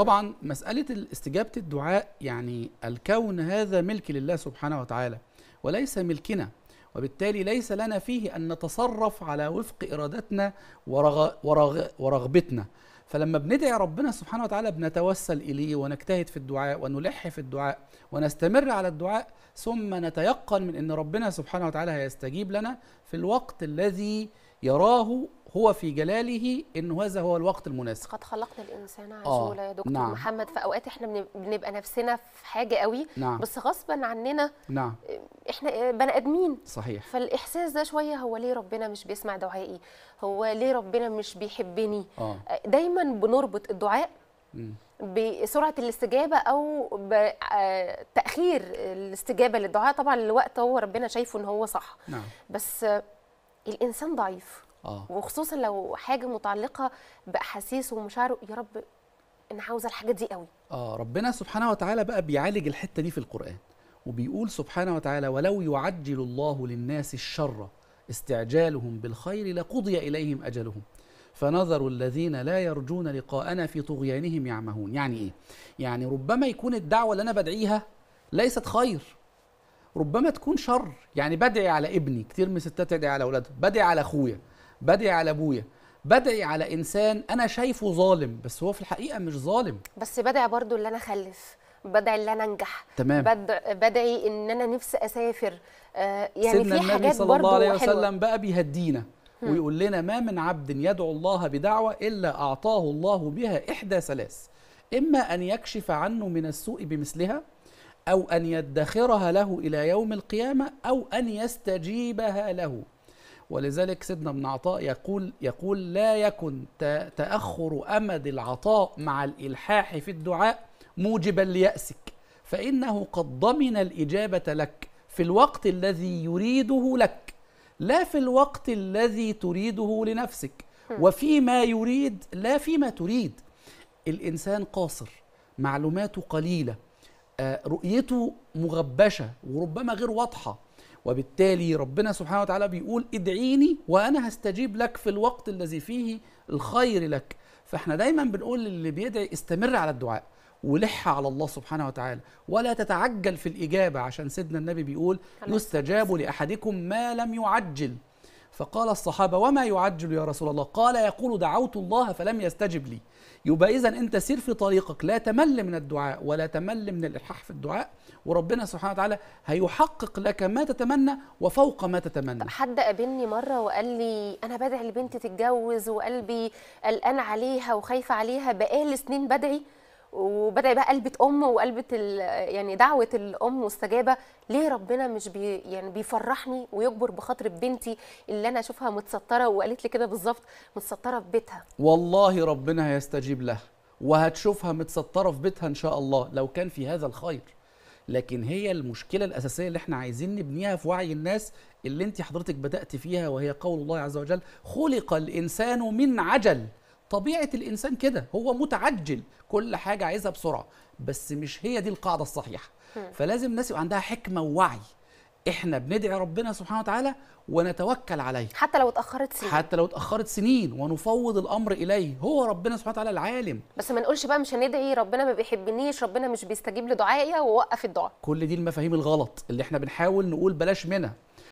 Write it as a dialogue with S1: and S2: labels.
S1: طبعا مسألة استجابة الدعاء يعني الكون هذا ملك لله سبحانه وتعالى وليس ملكنا وبالتالي ليس لنا فيه أن نتصرف على وفق إرادتنا ورغ ورغ ورغبتنا فلما بندعي ربنا سبحانه وتعالى بنتوسل إليه ونجتهد في الدعاء ونلح في الدعاء ونستمر على الدعاء ثم نتيقن من أن ربنا سبحانه وتعالى هيستجيب لنا في الوقت الذي يراه هو في جلاله انه هذا هو الوقت المناسب
S2: قد خلقنا الانسان عجولة آه يا دكتور نعم. محمد في اوقات احنا بنبقى نفسنا في حاجه قوي نعم. بس غصبا عننا نعم. احنا بني ادمين صحيح فالاحساس ده شويه هو ليه ربنا مش بيسمع دعائي هو ليه ربنا مش بيحبني آه. دايما بنربط الدعاء م. بسرعه الاستجابه او آه، تاخير الاستجابه للدعاء طبعا الوقت هو ربنا شايفه ان هو صح نعم. بس الانسان ضعيف آه. وخصوصا لو حاجه متعلقه باحاسيسه ومشاعره يا رب انا عاوزه الحاجه دي قوي
S1: اه ربنا سبحانه وتعالى بقى بيعالج الحته دي في القران وبيقول سبحانه وتعالى ولو يعجل الله للناس الشر استعجالهم بالخير لقضي اليهم اجلهم فنظر الذين لا يرجون لقاءنا في طغيانهم يعمهون يعني ايه يعني ربما يكون الدعوه اللي انا بدعيها ليست خير ربما تكون شر يعني بدعي على ابني كتير من الستات تدعي على اولادها بدعي على اخويا بدعي على ابويا بدعي على انسان انا شايفه ظالم بس هو في الحقيقه مش ظالم
S2: بس بدعي برضو اللي انا اخلف بدعي ان انا انجح تمام بدعي ان انا نفسي اسافر آه يعني سيدنا في النبي حاجات صلى الله عليه وسلم
S1: بقى بيهدينا ويقول لنا ما من عبد يدعو الله بدعوه الا اعطاه الله بها احدى ثلاث اما ان يكشف عنه من السوء بمثلها أو أن يدخرها له إلى يوم القيامة أو أن يستجيبها له ولذلك سيدنا ابن عطاء يقول يقول لا يكن تأخر أمد العطاء مع الإلحاح في الدعاء موجبا ليأسك فإنه قد ضمن الإجابة لك في الوقت الذي يريده لك لا في الوقت الذي تريده لنفسك وفيما يريد لا فيما تريد الإنسان قاصر معلوماته قليلة آه، رؤيته مغبشه وربما غير واضحه وبالتالي ربنا سبحانه وتعالى بيقول ادعيني وانا هستجيب لك في الوقت الذي فيه الخير لك فاحنا دايما بنقول للي بيدعي استمر على الدعاء ولح على الله سبحانه وتعالى ولا تتعجل في الإجابة عشان سيدنا النبي بيقول يستجاب لأحدكم ما لم يعجل فقال الصحابة وما يعجل يا رسول الله قال يقول دعوت الله فلم يستجب لي يبقى إذا أنت سير في طريقك لا تمل من الدعاء ولا تمل من الإلحاح في الدعاء وربنا سبحانه وتعالى هيحقق لك ما تتمنى وفوق ما تتمنى
S2: حد قابلني مرة وقال لي أنا بدعي لبنتي تتجوز وقلبي قلقان عليها وخايفة عليها بقالي سنين بدعي وبدا بقى قلبه ام وقلبه يعني دعوه الام واستجابه ليه ربنا مش بي يعني بيفرحني ويكبر بخاطر بنتي اللي انا اشوفها متستره وقالت لي كده بالظبط متستره في بيتها
S1: والله ربنا هيستجيب لها وهتشوفها متستره في بيتها ان شاء الله لو كان في هذا الخير لكن هي المشكله الاساسيه اللي احنا عايزين نبنيها في وعي الناس اللي انت حضرتك بدات فيها وهي قول الله عز وجل خلق الانسان من عجل طبيعه الانسان كده هو متعجل كل حاجه عايزها بسرعه بس مش هي دي القاعده الصحيحه فلازم الناس يبقى عندها حكمه ووعي احنا بندعي ربنا سبحانه وتعالى ونتوكل عليه
S2: حتى لو اتاخرت سنين حتى
S1: لو اتاخرت سنين ونفوض الامر اليه هو ربنا سبحانه وتعالى العالم
S2: بس ما نقولش بقى مش هندعي ربنا ما بيحبنيش ربنا مش بيستجيب لدعائي ووقف الدعاء
S1: كل دي المفاهيم الغلط اللي احنا بنحاول نقول بلاش منها